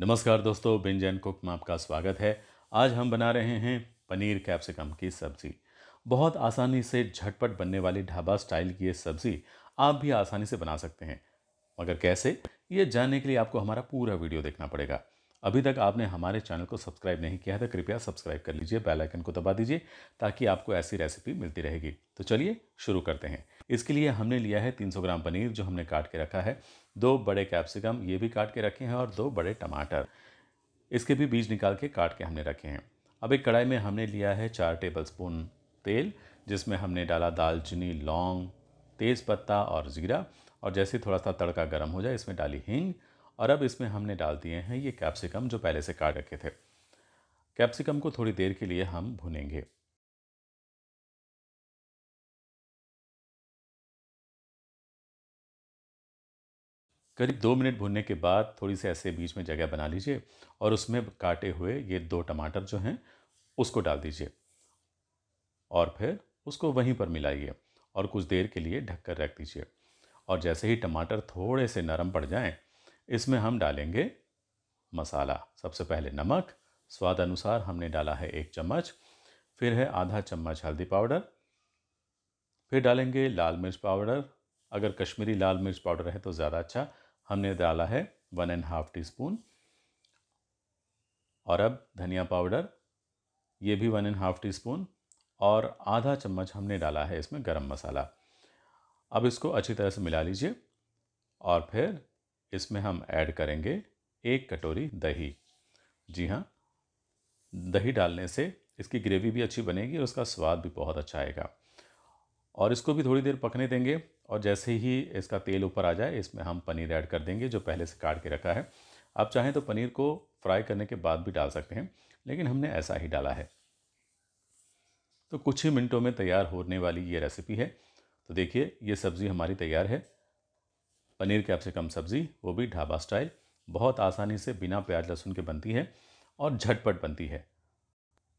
नमस्कार दोस्तों व्यंजन कुक में आपका स्वागत है आज हम बना रहे हैं पनीर कैप्सिकम की सब्ज़ी बहुत आसानी से झटपट बनने वाली ढाबा स्टाइल की ये सब्ज़ी आप भी आसानी से बना सकते हैं मगर कैसे ये जानने के लिए आपको हमारा पूरा वीडियो देखना पड़ेगा अभी तक आपने हमारे चैनल को सब्सक्राइब नहीं किया है तो कृपया सब्सक्राइब कर लीजिए बेल आइकन को दबा दीजिए ताकि आपको ऐसी रेसिपी मिलती रहेगी तो चलिए शुरू करते हैं इसके लिए हमने लिया है 300 ग्राम पनीर जो हमने काट के रखा है दो बड़े कैप्सिकम ये भी काट के रखे हैं और दो बड़े टमाटर इसके भी बीज निकाल के काट के हमने रखे हैं अब एक कढ़ाई में हमने लिया है चार टेबल स्पून तेल जिसमें हमने डाला दालचीनी लौंग तेज़पत्ता और ज़ीरा और जैसे थोड़ा सा तड़का गर्म हो जाए इसमें डाली हिंग और अब इसमें हमने डाल दिए हैं ये कैप्सिकम जो पहले से काट रखे थे कैप्सिकम को थोड़ी देर के लिए हम भुनेंगे करीब दो मिनट भुनने के बाद थोड़ी सी ऐसे बीच में जगह बना लीजिए और उसमें काटे हुए ये दो टमाटर जो हैं उसको डाल दीजिए और फिर उसको वहीं पर मिलाइए और कुछ देर के लिए ढककर रख दीजिए और जैसे ही टमाटर थोड़े से नरम पड़ जाएं इसमें हम डालेंगे मसाला सबसे पहले नमक स्वाद अनुसार हमने डाला है एक चम्मच फिर है आधा चम्मच हल्दी पाउडर फिर डालेंगे लाल मिर्च पाउडर अगर कश्मीरी लाल मिर्च पाउडर है तो ज़्यादा अच्छा हमने डाला है one and half teaspoon और अब धनिया पाउडर ये भी one and half teaspoon और आधा चम्मच हमने डाला है इसमें गरम मसाला अब इसको अच्छी तरह से मिला लीजिए और फिर इसमें हम ऐड करेंगे एक कटोरी दही जी हाँ दही डालने से इसकी ग्रेवी भी अच्छी बनेगी और उसका स्वाद भी बहुत अच्छा आएगा और इसको भी थोड़ी देर पकने देंगे और जैसे ही इसका तेल ऊपर आ जाए इसमें हम पनीर ऐड कर देंगे जो पहले से काट के रखा है आप चाहें तो पनीर को फ्राई करने के बाद भी डाल सकते हैं लेकिन हमने ऐसा ही डाला है तो कुछ ही मिनटों में तैयार होने वाली ये रेसिपी है तो देखिए ये सब्ज़ी हमारी तैयार है पनीर कैप्सिकम सब्ज़ी वो भी ढाबा स्टाइल बहुत आसानी से बिना प्याज लहसुन के बनती है और झटपट बनती है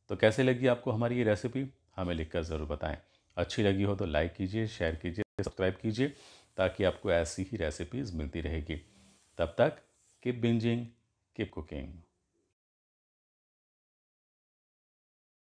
तो कैसे लगी आपको हमारी ये रेसिपी हमें लिखकर ज़रूर बताएं अच्छी लगी हो तो लाइक कीजिए शेयर कीजिए सब्सक्राइब कीजिए ताकि आपको ऐसी ही रेसिपीज़ मिलती रहेगी तब तक किप बिंजिंग किप कुकिंग